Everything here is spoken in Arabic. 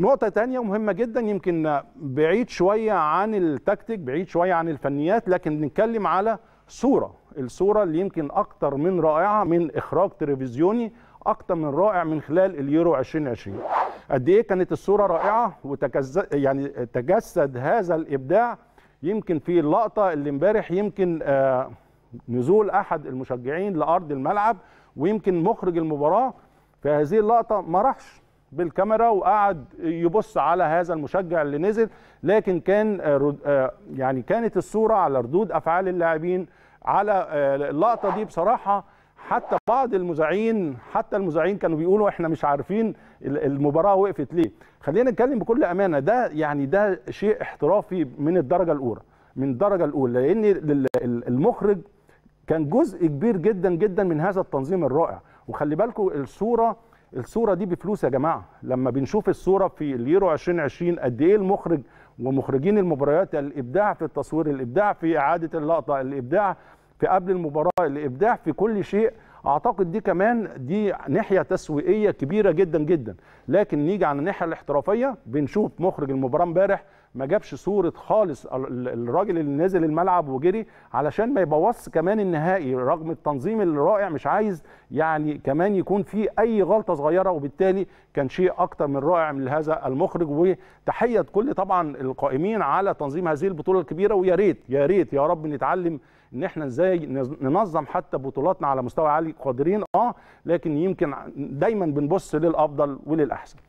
نقطة تانية مهمة جدا يمكن بعيد شوية عن التكتيك بعيد شوية عن الفنيات لكن نتكلم على صورة الصورة اللي يمكن أكتر من رائعة من إخراج تلفزيوني أكتر من رائع من خلال اليورو 2020 قد إيه كانت الصورة رائعة وتجسد يعني تجسد هذا الإبداع يمكن في اللقطة اللي امبارح يمكن آه، نزول أحد المشجعين لأرض الملعب ويمكن مخرج المباراة في هذه اللقطة ما راحش بالكاميرا وقعد يبص على هذا المشجع اللي نزل لكن كان آه، آه، يعني كانت الصوره على ردود افعال اللاعبين على آه، اللقطه دي بصراحه حتى بعض المذيعين حتى المذيعين كانوا بيقولوا احنا مش عارفين المباراه وقفت ليه خلينا نتكلم بكل امانه ده يعني ده شيء احترافي من الدرجه الاولى من الدرجه الاولى لان المخرج كان جزء كبير جدا جدا من هذا التنظيم الرائع وخلي بالكم الصوره الصوره دي بفلوس يا جماعه لما بنشوف الصوره في اليورو 2020 قد ايه المخرج ومخرجين المباريات الابداع في التصوير الابداع في اعاده اللقطه الابداع في قبل المباراه الابداع في كل شيء اعتقد دي كمان دي ناحيه تسويقيه كبيره جدا جدا لكن نيجي على الناحيه الاحترافيه بنشوف مخرج المباراه امبارح ما جابش صوره خالص الراجل اللي نزل الملعب وجري علشان ما يبوظش كمان النهائي رغم التنظيم الرائع مش عايز يعني كمان يكون في اي غلطه صغيره وبالتالي كان شيء اكتر من رائع من هذا المخرج وتحيه كل طبعا القائمين على تنظيم هذه البطوله الكبيره ويا ريت يا ريت يا رب نتعلم ان احنا ازاي ننظم حتى بطولاتنا على مستوى عالي قادرين اه لكن يمكن دايما بنبص للافضل وللاحسن